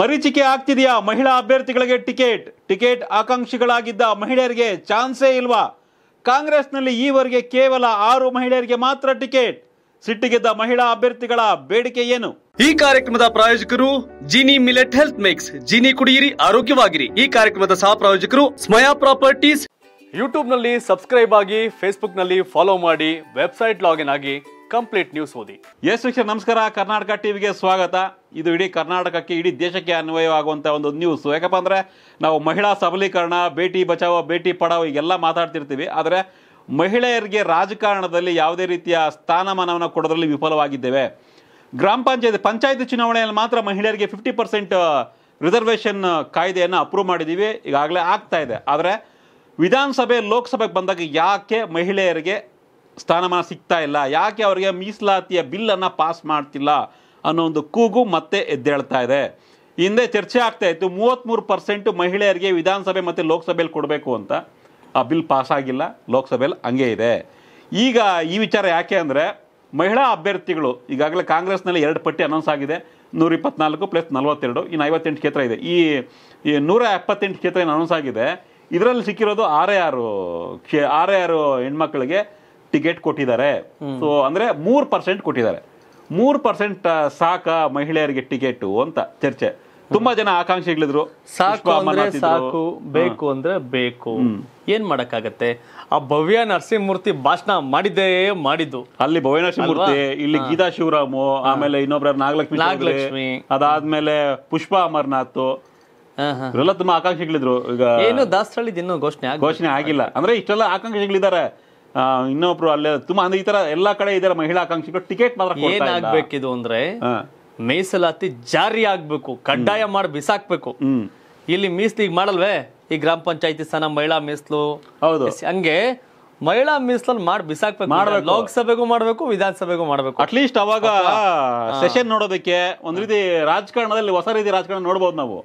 ಮರೀಚಿಕೆ ಆಗ್ತಿದೆಯಾ ಮಹಿಳಾ ಅಭ್ಯರ್ಥಿಗಳಿಗೆ ticket ticket ಆಕಾಂಕ್ಷಿಗಳಾಗಿದ್ದ ಮಹಿಳೆಯರಿಗೆ ಚಾನ್ಸೇ ಇಲ್ವಾ ಕಾಂಗ್ರೆಸ್ನಲ್ಲಿ ಈವರೆಗೆ ಕೇವಲ ಆರು ಮಹಿಳೆಯರಿಗೆ ಮಾತ್ರ ಟಿಕೆಟ್ ಸಿಟ್ಟಿಗೆದ್ದ ಮಹಿಳಾ ಅಭ್ಯರ್ಥಿಗಳ ಬೇಡಿಕೆ ಏನು ಈ ಕಾರ್ಯಕ್ರಮದ ಪ್ರಾಯೋಜಕರು Jini millet health mix Jini ಕುಡಿಯಿರಿ ಆರೋಗ್ಯವಾಗಿರಿ ಈ ಕಾರ್ಯಕ್ರಮದ ಸಹ ಪ್ರಾಯೋಜಕರು ಸ್ಮಯಾ ಪ್ರಾಪರ್ಟೀಸ್ ಯೂಟ್ಯೂಬ್ನಲ್ಲಿ ಸಬ್ಸ್ಕ್ರೈಬ್ ಆಗಿ ನಲ್ಲಿ ಫಾಲೋ ಮಾಡಿ ವೆಬ್ಸೈಟ್ ಲಾಗಿನ್ ಆಗಿ ಕಂಪ್ಲೀಟ್ ನ್ಯೂಸ್ ಓದಿ ಎಸ್ ವಿಕ್ಷ ನಮಸ್ಕಾರ ಕರ್ನಾಟಕ ಟಿವಿಗೆ ಸ್ವಾಗತ ಇದು ಇಡೀ ಕರ್ನಾಟಕಕ್ಕೆ ಇಡೀ ದೇಶಕ್ಕೆ ಅನ್ವಯವಾಗುವಂಥ ಒಂದು ನ್ಯೂಸ್ ಯಾಕಪ್ಪ ಅಂದರೆ ನಾವು ಮಹಿಳಾ ಸಬಲೀಕರಣ ಬೇಟಿ ಬಚಾವೋ ಬೇಟಿ ಪಡಾವೋ ಈಗೆಲ್ಲ ಮಾತಾಡ್ತಿರ್ತೀವಿ ಆದರೆ ಮಹಿಳೆಯರಿಗೆ ರಾಜಕಾರಣದಲ್ಲಿ ಯಾವುದೇ ರೀತಿಯ ಸ್ಥಾನಮಾನವನ್ನು ಕೊಡೋದ್ರಲ್ಲಿ ವಿಫಲವಾಗಿದ್ದೇವೆ ಗ್ರಾಮ ಪಂಚಾಯತ್ ಪಂಚಾಯತ್ ಚುನಾವಣೆಯಲ್ಲಿ ಮಾತ್ರ ಮಹಿಳೆಯರಿಗೆ ಫಿಫ್ಟಿ ಪರ್ಸೆಂಟ್ ರಿಸರ್ವೇಷನ್ ಕಾಯ್ದೆಯನ್ನು ಅಪ್ರೂವ್ ಮಾಡಿದ್ದೀವಿ ಈಗಾಗಲೇ ಆಗ್ತಾ ಇದೆ ಆದರೆ ವಿಧಾನಸಭೆ ಲೋಕಸಭೆಗೆ ಬಂದಾಗ ಯಾಕೆ ಮಹಿಳೆಯರಿಗೆ ಸ್ಥಾನಮಾನ ಸಿಗ್ತಾ ಇಲ್ಲ ಯಾಕೆ ಅವರಿಗೆ ಮೀಸಲಾತಿಯ ಬಿಲ್ಲನ್ನು ಪಾಸ್ ಮಾಡ್ತಿಲ್ಲ ಅನ್ನೋ ಒಂದು ಕೂಗು ಮತ್ತೆ ಎದ್ದೇಳ್ತಾ ಇದೆ ಹಿಂದೆ ಚರ್ಚೆ ಆಗ್ತಾ ಇತ್ತು ಮೂವತ್ತ್ಮೂರು ಪರ್ಸೆಂಟು ಮಹಿಳೆಯರಿಗೆ ವಿಧಾನಸಭೆ ಮತ್ತು ಲೋಕಸಭೆಯಲ್ಲಿ ಕೊಡಬೇಕು ಅಂತ ಆ ಬಿಲ್ ಪಾಸ್ ಆಗಿಲ್ಲ ಲೋಕಸಭೆಯಲ್ಲಿ ಹಂಗೆ ಇದೆ ಈಗ ಈ ವಿಚಾರ ಯಾಕೆ ಅಂದರೆ ಮಹಿಳಾ ಅಭ್ಯರ್ಥಿಗಳು ಈಗಾಗಲೇ ಕಾಂಗ್ರೆಸ್ನಲ್ಲಿ ಎರಡು ಪಟ್ಟಿ ಅನೌನ್ಸ್ ಆಗಿದೆ ನೂರ ಇಪ್ಪತ್ನಾಲ್ಕು ಪ್ಲಸ್ ನಲವತ್ತೆರಡು ಇನ್ನು ಐವತ್ತೆಂಟು ಕ್ಷೇತ್ರ ಇದೆ ಈ ನೂರ ಎಪ್ಪತ್ತೆಂಟು ಕ್ಷೇತ್ರ ಅನೌನ್ಸ್ ಆಗಿದೆ ಇದರಲ್ಲಿ ಸಿಕ್ಕಿರೋದು ಆರೇ ಆರು ಕ್ಷೇ ಆರೇ ಆರು ಹೆಣ್ಮಕ್ಳಿಗೆ ಟಿಕೆಟ್ ಕೊಟ್ಟಿದ್ದಾರೆ ಸೊ ಅಂದ್ರೆ ಮೂರ್ ಪರ್ಸೆಂಟ್ ಕೊಟ್ಟಿದ್ದಾರೆ ಮೂರ್ ಪರ್ಸೆಂಟ್ ಸಾಕ ಮಹಿಳೆಯರಿಗೆ ಟಿಕೆಟ್ ಅಂತ ಚರ್ಚೆ ತುಂಬಾ ಜನ ಆಕಾಂಕ್ಷಿಗಳಿದ್ರು ಸಾಕು ಅಂದ್ರೆ ಸಾಕು ಬೇಕು ಅಂದ್ರೆ ಬೇಕು ಏನ್ ಮಾಡಕ್ಕಾಗತ್ತೆ ಆ ಭವ್ಯ ನರಸಿಂಹಮೂರ್ತಿ ಭಾಷಣ ಮಾಡಿದ್ದೇ ಮಾಡಿದ್ದು ಅಲ್ಲಿ ಭವ್ಯ ನರಸಿಂಹಮೂರ್ತಿ ಇಲ್ಲಿ ಗೀತಾ ಶಿವರಾಮು ಆಮೇಲೆ ಇನ್ನೊಬ್ಬರ ನಾಗಲಕ್ಷ್ಮಿ ನಾಗಲಕ್ಷ್ಮಿ ಅದಾದ್ಮೇಲೆ ಪುಷ್ಪ ಅಮರ್ನಾಥ್ ಇವರೆಲ್ಲ ತುಂಬಾ ಆಕಾಂಕ್ಷೆಗಳಿದ್ರು ಈಗ ಏನು ದಾಸರಳ್ಳಿ ಇನ್ನೂ ಘೋಷಣೆ ಘೋಷಣೆ ಆಗಿಲ್ಲ ಅಂದ್ರೆ ಇಷ್ಟೆಲ್ಲ ಆಕಾಂಕ್ಷೆಗಳಿದ್ದಾರೆ ಇನ್ನೊಬ್ರು ಅಲ್ಲೇ ತುಂಬಾ ಅಂದ್ರೆ ಈ ತರ ಎಲ್ಲಾ ಕಡೆ ಇದಾರೆ ಮಹಿಳಾ ಆಕಾಂಕ್ಷಿಗಳು ಟಿಕೆಟ್ ಮಾತ್ರ ಏನಾಗ್ಬೇಕಿದು ಅಂದ್ರೆ ಮೀಸಲಾತಿ ಜಾರಿ ಆಗ್ಬೇಕು ಕಡ್ಡಾಯ ಮಾಡಿ ಬಿಸಾಕ್ಬೇಕು ಇಲ್ಲಿ ಮೀಸಲು ಈಗ ಮಾಡಲ್ವೇ ಈ ಗ್ರಾಮ ಪಂಚಾಯತಿ ಸ್ಥಾನ ಮಹಿಳಾ ಮೀಸಲು ಹೌದು ಹಂಗೆ ಮಹಿಳಾ ಮೀಸಲಲ್ಲಿ ಮಾಡಿ ಬಿಸಾಕ್ಬೇಕು ಮಾಡಬೇಕು ಲೋಕಸಭೆಗೂ ಮಾಡ್ಬೇಕು ವಿಧಾನಸಭೆಗೂ ಮಾಡ್ಬೇಕು ಅಟ್ಲೀಸ್ಟ್ ಅವಾಗ ಸೆಷನ್ ನೋಡೋದಕ್ಕೆ ಒಂದ್ ರೀತಿ ರಾಜಕಾರಣದಲ್ಲಿ ಹೊಸ ರೀತಿ ರಾಜಕಾರಣ ನೋಡ್ಬೋದು ನಾವು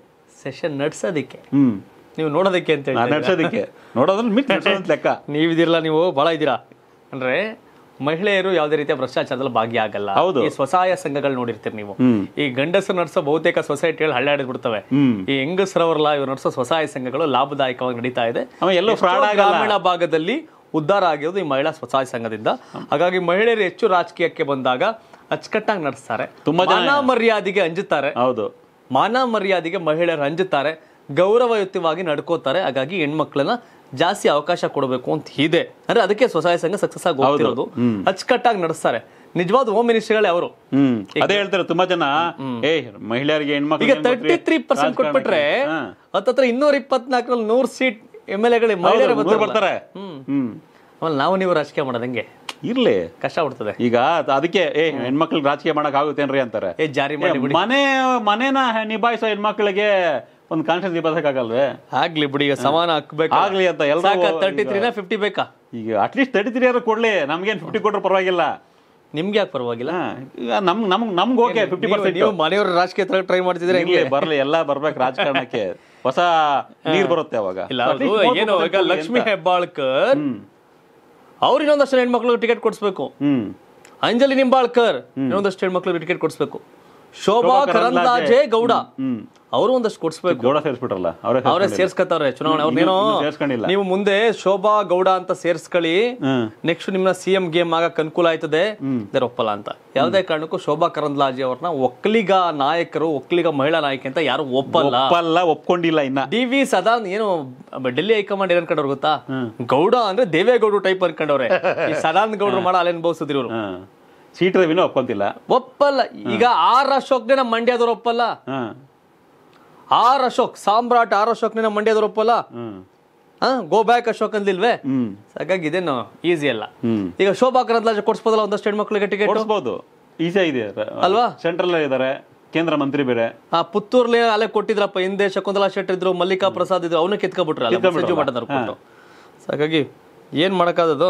ಸೆಷನ್ ನಡ್ಸೋದಿಕ್ಕೆ ಹ್ಮ್ ನೀವು ನೋಡೋದಕ್ಕೆ ಅಂತ ಹೇಳಿ ನಡ್ಸೋದಕ್ಕೆ ನೋಡೋದ್ರಲ್ಲಿ ಮಿಟ್ ಲೆಕ್ಕ ನೀವಿದಿರಲ್ಲ ನೀವು ಭಾಳ ಇದ್ದೀರಾ ಅಂದ್ರೆ ಮಹಿಳೆಯರು ಯಾವುದೇ ರೀತಿಯ ಭ್ರಷ್ಟಾಚಾರದಲ್ಲಿ ಭಾಗಿಯಾಗಲ್ಲ ಹೌದು ಈ ಸ್ವಸಹಾಯ ಸಂಘಗಳು ನೋಡಿರ್ತೀರಿ ನೀವು ಈ ಗಂಡಸರು ನಡೆಸೋ ಬಹುತೇಕ ಸೊಸೈಟಿಯಲ್ಲಿ ಹಳ್ಳಾಡಿದ್ ಬಿಡ್ತವೆ ಈ ಹೆಂಗಸರವರಲ್ಲ ಇವ್ರು ನಡೆಸೋ ಸ್ವಸಹಾಯ ಸಂಘಗಳು ಲಾಭದಾಯಕವಾಗಿ ನಡೀತಾ ಇದೆ ಗ್ರಾಮೀಣ ಭಾಗದಲ್ಲಿ ಉದ್ಧಾರ ಆಗಿರೋದು ಈ ಮಹಿಳಾ ಸ್ವಸಹಾಯ ಸಂಘದಿಂದ ಹಾಗಾಗಿ ಮಹಿಳೆಯರು ಹೆಚ್ಚು ರಾಜಕೀಯಕ್ಕೆ ಬಂದಾಗ ಅಚ್ಚುಕಟ್ಟಾಗಿ ನಡೆಸ್ತಾರೆ ತುಂಬಾ ಮರ್ಯಾದೆಗೆ ಅಂಜುತ್ತಾರೆ ಹೌದು ಮಾನ ಮರ್ಯಾದೆಗೆ ಮಹಿಳೆಯರು ಅಂಜುತ್ತಾರೆ ಗೌರವಯುತವಾಗಿ ನಡ್ಕೋತಾರೆ ಹಾಗಾಗಿ ಹೆಣ್ಮಕ್ಳನ್ನ ಜಾಸ್ತಿ ಅವಕಾಶ ಕೊಡಬೇಕು ಅಂತ ಇದೆ ಅಂದ್ರೆ ಅದಕ್ಕೆ ಸ್ವಸಹಾಯ ಸಂಘ ಸಕ್ಸಸ್ ಆಗಿ ಅಚ್ಚುಕಟ್ಟಾಗಿ ನಡೆಸ್ತಾರೆ ನಿಜವಾದ ಹೋಮ್ ಮಿನಿಸ್ಟರ್ಗಳೇ ಅವರು ಅದೇ ಹೇಳ್ತಾರೆ ತುಂಬಾ ಜನ ಏ ಮಹಿಳೆಯರಿಗೆ ಹೆಣ್ಮಕ್ಳು ಈಗ ತರ್ಟಿ ತ್ರೀ ಪರ್ಸೆಂಟ್ ಕೊಟ್ಬಿಟ್ರೆ ಹತ್ತತ್ರ ಇನ್ನೂರ ಇಪ್ಪತ್ನಾಲ್ಕರಲ್ಲಿ ನೂರು ಸೀಟ್ ಎಮ್ ಎಲ್ ಎಗಳಿಗೆ ಮಹಿಳೆಯರು ಬರ್ತಾರೆ ಆಮೇಲೆ ನಾವು ನೀವು ರಾಜಕೀಯ ಮಾಡೋದಂಗೆ ಇರ್ಲಿ ಕಷ್ಟ ಬಿಡ್ತದೆ ಈಗ ಅದಕ್ಕೆ ಏ ಹೆಣ್ಮಕ್ಳಿಗೆ ರಾಜಕೀಯ ಮಾಡಕ್ ಆಗುತ್ತೇನ್ರಿ ಅಂತಾರೆ ಜಾರಿ ಮನೆ ಮನೇನ ನಿಭಾಯಿಸೋ ಹೆಣ್ಮಕ್ಳಿಗೆ ಒಂದು ಕಾನ್ಫಿಡೆನ್ಸ್ ಬದಕ್ಕಾಗಲ್ವೇ ಆಗ್ಲಿ ಬಿಡಿ ಈಗ ಸಮಾನ ಹಾಕ್ಬೇಕು ಆಗ್ಲಿ ಅಂತ ಎಲ್ಲ ತರ್ಟಿ ತ್ರೀನ ಫಿಫ್ಟಿ ಬೇಕಾ ಈಗ ಅಟ್ಲೀಸ್ಟ್ ತರ್ಟಿ ತ್ರೀ ಆದ್ರೂ ಕೊಡ್ಲಿ ನಮ್ಗೇನು ಫಿಫ್ಟಿ ಕೊಟ್ಟರು ಪರವಾಗಿಲ್ಲ ನಿಮ್ಗೆ ಯಾಕೆ ಪರವಾಗಿಲ್ಲ ನಮ್ ನಮ್ ನಮ್ಗೆ ಓಕೆ ಫಿಫ್ಟಿ ಪರ್ಸೆಂಟ್ ನೀವು ಮನೆಯವರು ರಾಜಕೀಯ ತರ ಟ್ರೈ ಮಾಡ್ತಿದ್ರೆ ಹಿಂಗೆ ಬರಲಿ ಎಲ್ಲ ಬರ್ಬೇಕು ರಾಜಕಾರಣಕ್ಕೆ ಹೊಸ ನೀರು ಬರುತ್ತೆ ಅವಾಗ ಇಲ್ಲ ಏನು ಈಗ ಲಕ್ಷ್ಮಿ ಹೆಬ್ಬಾಳ್ಕರ್ ಅವ್ರು ಇನ್ನೊಂದಷ್ಟು ಹೆಣ್ಮಕ್ಳು ಟಿಕೆಟ್ ಕೊಡಿಸ್ಬೇಕು ಅಂಜಲಿ ನಿಂಬಾಳ್ಕರ್ ಇನ್ನೊಂದಷ್ಟು ಹೆಣ್ಮಕ್ಳು ಟಿಕೆಟ್ ಕೊಡಿಸ್ಬೇಕು ಶೋಭಾ ಕರಂದ್ಲಾಜೆ ಗೌಡ ಅವರು ಒಂದಷ್ಟು ಕೊಡಿಸ್ಬೇಕು ಗೌಡ ಸೇರಿಸ್ಬಿಟ್ರಲ್ಲ ಅವರೇ ಚುನಾವಣೆ ಅವ್ರನ್ನೇನೋ ನೀವು ಮುಂದೆ ಶೋಭಾ ಗೌಡ ಅಂತ ಸೇರ್ಸ್ಕೊಳ್ಳಿ ನೆಕ್ಸ್ಟ್ ನಿಮ್ನ ಸಿ ಎಂ ಗೇಮ್ ಆಗಕ್ಕೆ ಅನುಕೂಲ ಆಯ್ತದೆ ಒಪ್ಪಲ್ಲ ಅಂತ ಯಾವುದೇ ಕಾರಣಕ್ಕೂ ಶೋಭಾ ಕರಂದ್ಲಾಜಿ ಅವ್ರನ್ನ ಒಕ್ಕಲಿಗ ನಾಯಕರು ಒಕ್ಕಲಿಗ ಮಹಿಳಾ ನಾಯಕಿ ಅಂತ ಯಾರು ಒಪ್ಪಲ್ಲ ಒಪ್ಪಲ್ಲ ಒಪ್ಕೊಂಡಿಲ್ಲ ಇನ್ನ ಡಿ ವಿ ಸದಾ ಏನು ಡೆಲ್ಲಿ ಹೈಕಮಾಂಡ್ ಏನ್ ಗೊತ್ತಾ ಗೌಡ ಅಂದ್ರೆ ದೇವೇಗೌಡರು ಟೈಪ್ ಅನ್ಕೊಂಡವ್ರೆ ಈ ಸದಾನಂದ ಗೌಡರು ಮಾಡ ಅಲ್ಲಿ ಅನುಭವಿಸಿದ್ರು ಇವರು ಸೀಟ್ ರವಿನೂ ಒಪ್ಕೊಂತಿಲ್ಲ ಒಪ್ಪಲ್ಲ ಈಗ ಆರ್ ಅಶೋಕ್ ನಮ್ಮ ಮಂಡ್ಯದವ್ರು ಒಪ್ಪಲ್ಲ ಆರ್ ಅಶೋಕ್ ಸಾಮ್ರಾಟ್ ಆರ್ ಅಶೋಕ್ ನಿನ್ನ ಮಂಡ್ಯದವ್ರು ಒಪ್ಪಲ್ಲ ಗೋ ಬ್ಯಾಕ್ ಅಶೋಕ್ ಅಂದಿಲ್ವೆ ಹಾಗಾಗಿ ಇದೇನು ಈಸಿ ಅಲ್ಲ ಈಗ ಶೋಭಾ ಕರಂದ್ಲಾಜೆ ಕೊಡಿಸ್ಬೋದಲ್ಲ ಒಂದಷ್ಟು ಮಕ್ಕಳಿಗೆ ಟಿಕೆಟ್ ಕೊಡಿಸ್ಬೋದು ಈಸಿ ಇದೆ ಅಲ್ವಾ ಸೆಂಟ್ರಲ್ ಇದ್ದಾರೆ ಕೇಂದ್ರ ಮಂತ್ರಿ ಬೇರೆ ಆ ಪುತ್ತೂರ್ಲಿ ಅಲ್ಲೇ ಕೊಟ್ಟಿದ್ರಪ್ಪ ಹಿಂದೆ ಶಕುಂತಲಾ ಶೆಟ್ಟಿ ಇದ್ರು ಮಲ್ಲಿಕಾ ಪ್ರಸಾದ್ ಇದ್ರು ಅವನ್ನ ಕಿತ್ಕೊಬಿಟ್ರು ಸಂಜು ಮಠದವ್ರು ಕೊಟ್ಟು ಹಾಗಾಗಿ ಏನ್ ಮಾಡಕ್ಕಾದದು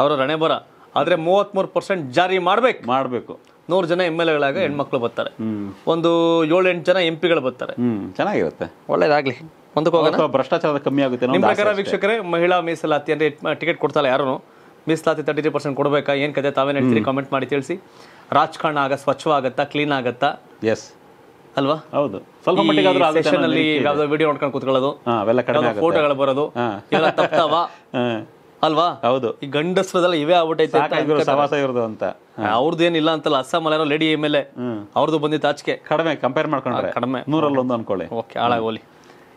ಅವರ ರಣೆ ಬರ ಆದ್ರೆ ಮೂವತ್ಮೂರು ಪರ್ಸೆಂಟ್ ಜಾರಿ ಮಾಡ್ಬೇಕು ಮಾಡ್ಬೇಕು ನೂರು ಜನ ಎಮ್ ಎಲ್ ಎಗಳಾಗ ಹೆಣ್ಮಕ್ಳು ಬರ್ತಾರೆ ಒಂದು ಎಂಟು ಜನ ಎಂ ಪಿಗಳು ಬರ್ತಾರೆ ಚೆನ್ನಾಗಿರುತ್ತೆ ಒಳ್ಳೇದಾಗ್ಲಿ ಭ್ರಷ್ಟಾಚಾರ ಕಮ್ಮಿ ಆಗುತ್ತೆ ನಿಮ್ಮ ಪ್ರಕಾರ ವೀಕ್ಷಕರೇ ಮಹಿಳಾ ಮೀಸಲಾತಿ ಅಂದ್ರೆ ಟಿಕೆಟ್ ಕೊಡ್ತಾಳೆ ಯಾರು ಮೀಸಲಾತಿ ತರ್ಟಿ ತ್ರೀ ಪರ್ಸೆಂಟ್ ಕೊಡಬೇಕಾ ಏನ್ ಕತೆ ತಾವೇ ಹೇಳ್ತೀರಿ ಕಾಮೆಂಟ್ ಮಾಡಿ ತಿಳಿಸಿ ರಾಜಕಾರಣ ಆಗ ಸ್ವಚ್ಛವಾಗತ್ತಾ ಕ್ಲೀನ್ ಆಗತ್ತಾ ಎಸ್ ಅಲ್ವಾ ಹೌದು ಸ್ವಲ್ಪ ಮಟ್ಟಿಗೆ ಸೆಷನ್ ಅಲ್ಲಿ ವಿಡಿಯೋ ನೋಡ್ಕೊಂಡು ಕೂತ್ಕೊಳ್ಳೋದು ಫೋಟೋಗಳು ಬರೋದು ಅಲ್ವಾ ಹೌದು ಈ ಗಂಡಸ್ರದೆಲ್ಲ ಇವೇ ಆಗ್ಬಿಟ್ಟೈತೆ ಅಂತ ಅವ್ರದ್ದು ಏನಿಲ್ಲ ಸವಾಸ ಇವ್ರದ್ದು ಅಂತ ಏನಿಲ್ಲ ಅಂತಲ್ಲ ಅಸ್ಸಾಂ ಅಲ್ಲೇನೋ ಲೇಡಿ ಎಮ್ ಎಲ್ ಎ ಅವ್ರದ್ದು ಬಂದಿತ್ತು ಆಚೆಗೆ ಕಡಿಮೆ ಕಂಪೇರ್ ಮಾಡ್ಕೊಂಡ್ರೆ ಕಡಿಮೆ. ಒಂದು ಅನ್ಕೊಳ್ಳಿ ಓಕೆ ಹಾಳಾಗೋಲಿ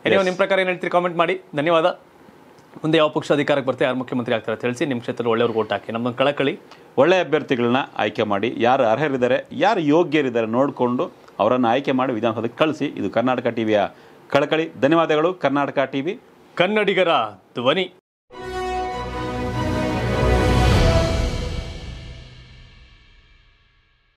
ಏನೇ ನಿಮ್ಮ ಪ್ರಕಾರ ಏನು ಹೇಳ್ತೀರಿ ಕಾಮೆಂಟ್ ಮಾಡಿ ಧನ್ಯವಾದ ಮುಂದೆ ಯಾವ ಪಕ್ಷ ಅಧಿಕಾರಕ್ಕೆ ಬರ್ತಾರೆ ಯಾರು ಮುಖ್ಯಮಂತ್ರಿ ಆಗ್ತಾರೆ ತಿಳಿಸಿ ನಿಮ್ಮ ಕ್ಷೇತ್ರದಲ್ಲಿ ಒಳ್ಳೆಯವ್ರು ಓಟ್ ಹಾಕಿ ನಮ್ಮನ್ನು ಕಳಕಳಿ ಒಳ್ಳೆ ಅಭ್ಯರ್ಥಿಗಳನ್ನ ಆಯ್ಕೆ ಮಾಡಿ ಯಾರು ಅರ್ಹರಿದ್ದಾರೆ ಯಾರು ಯೋಗ್ಯರಿದ್ದಾರೆ ನೋಡಿಕೊಂಡು ಅವರನ್ನು ಆಯ್ಕೆ ಮಾಡಿ ವಿಧಾನಸೌಧಕ್ಕೆ ಕಳಿಸಿ ಇದು ಕರ್ನಾಟಕ ಟಿವಿಯ ಕಳಕಳಿ ಧನ್ಯವಾದಗಳು ಕರ್ನಾಟಕ ಟಿವಿ ಕನ್ನಡಿಗರ ಧ್ವನಿ